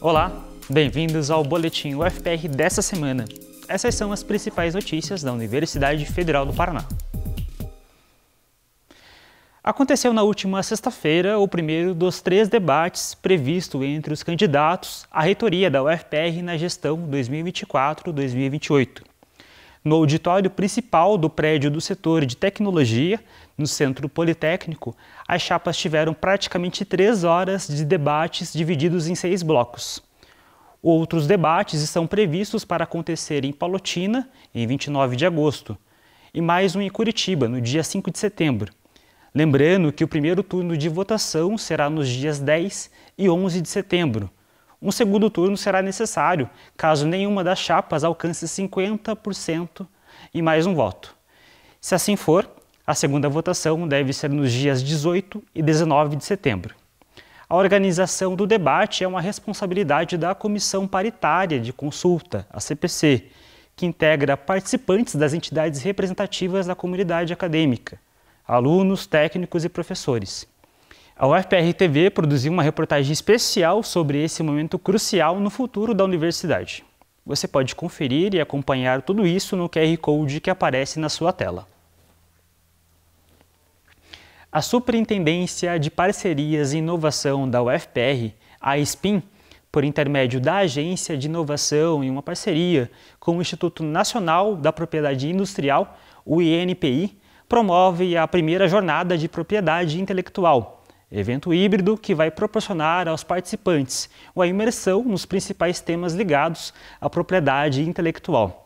Olá, bem-vindos ao Boletim UFPR dessa semana. Essas são as principais notícias da Universidade Federal do Paraná. Aconteceu na última sexta-feira o primeiro dos três debates previsto entre os candidatos à reitoria da UFPR na gestão 2024-2028 no auditório principal do prédio do setor de tecnologia, no Centro Politécnico, as chapas tiveram praticamente três horas de debates divididos em seis blocos. Outros debates estão previstos para acontecer em Palotina, em 29 de agosto, e mais um em Curitiba, no dia 5 de setembro. Lembrando que o primeiro turno de votação será nos dias 10 e 11 de setembro, um segundo turno será necessário, caso nenhuma das chapas alcance 50% e mais um voto. Se assim for, a segunda votação deve ser nos dias 18 e 19 de setembro. A organização do debate é uma responsabilidade da Comissão Paritária de Consulta, a CPC, que integra participantes das entidades representativas da comunidade acadêmica, alunos, técnicos e professores. A UFPR TV produziu uma reportagem especial sobre esse momento crucial no futuro da universidade. Você pode conferir e acompanhar tudo isso no QR Code que aparece na sua tela. A Superintendência de Parcerias e Inovação da UFPR, a SPIN, por intermédio da Agência de Inovação em uma parceria com o Instituto Nacional da Propriedade Industrial, o INPI, promove a primeira jornada de propriedade intelectual, evento híbrido que vai proporcionar aos participantes uma imersão nos principais temas ligados à propriedade intelectual.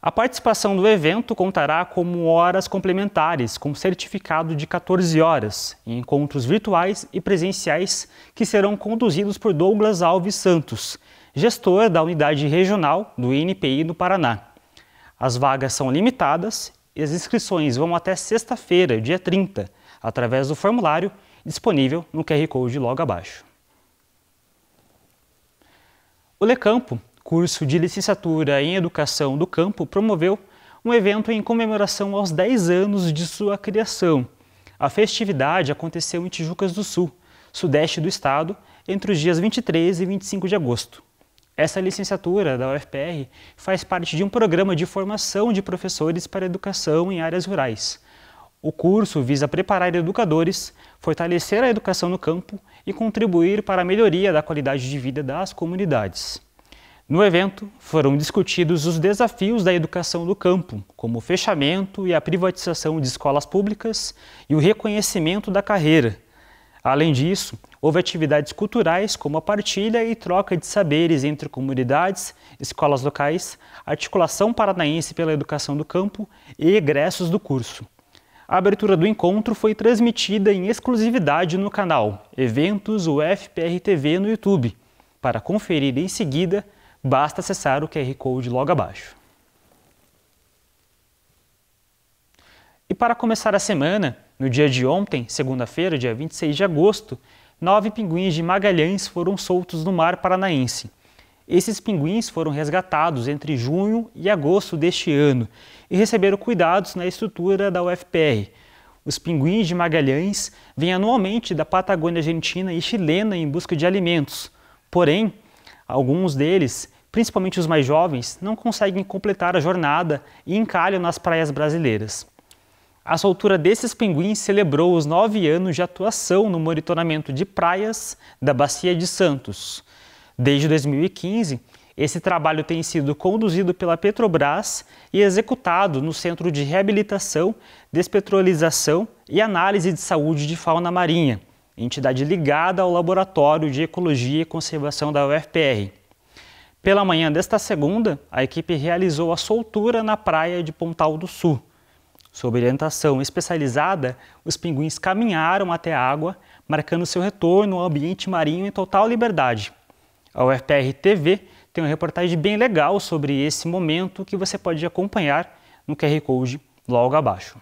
A participação do evento contará como horas complementares, com certificado de 14 horas, em encontros virtuais e presenciais que serão conduzidos por Douglas Alves Santos, gestor da unidade regional do INPI no Paraná. As vagas são limitadas e as inscrições vão até sexta-feira, dia 30, através do formulário disponível no QR Code logo abaixo. O Lecampo, curso de licenciatura em Educação do Campo, promoveu um evento em comemoração aos 10 anos de sua criação. A festividade aconteceu em Tijucas do Sul, sudeste do estado, entre os dias 23 e 25 de agosto. Essa licenciatura da UFPR faz parte de um programa de formação de professores para educação em áreas rurais. O curso visa preparar educadores, fortalecer a educação no campo e contribuir para a melhoria da qualidade de vida das comunidades. No evento, foram discutidos os desafios da educação do campo, como o fechamento e a privatização de escolas públicas e o reconhecimento da carreira. Além disso, houve atividades culturais como a partilha e troca de saberes entre comunidades, escolas locais, articulação paranaense pela educação do campo e egressos do curso. A abertura do encontro foi transmitida em exclusividade no canal Eventos UFPR TV no YouTube. Para conferir em seguida, basta acessar o QR Code logo abaixo. E para começar a semana, no dia de ontem, segunda-feira, dia 26 de agosto, nove pinguins de Magalhães foram soltos no mar paranaense. Esses pinguins foram resgatados entre junho e agosto deste ano e receberam cuidados na estrutura da UFPR. Os pinguins de Magalhães vêm anualmente da Patagônia Argentina e chilena em busca de alimentos. Porém, alguns deles, principalmente os mais jovens, não conseguem completar a jornada e encalham nas praias brasileiras. A soltura desses pinguins celebrou os nove anos de atuação no monitoramento de praias da Bacia de Santos. Desde 2015, esse trabalho tem sido conduzido pela Petrobras e executado no Centro de Reabilitação, Despetrolização e Análise de Saúde de Fauna Marinha, entidade ligada ao Laboratório de Ecologia e Conservação da UFPR. Pela manhã desta segunda, a equipe realizou a soltura na praia de Pontal do Sul. Sob orientação especializada, os pinguins caminharam até a água, marcando seu retorno ao ambiente marinho em total liberdade. A UFPR TV tem uma reportagem bem legal sobre esse momento que você pode acompanhar no QR Code logo abaixo.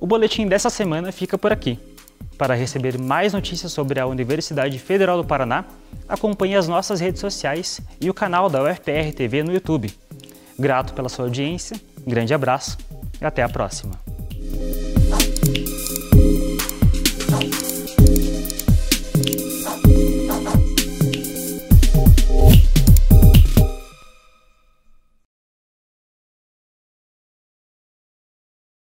O boletim dessa semana fica por aqui. Para receber mais notícias sobre a Universidade Federal do Paraná, acompanhe as nossas redes sociais e o canal da UFPR TV no YouTube. Grato pela sua audiência, grande abraço e até a próxima! you.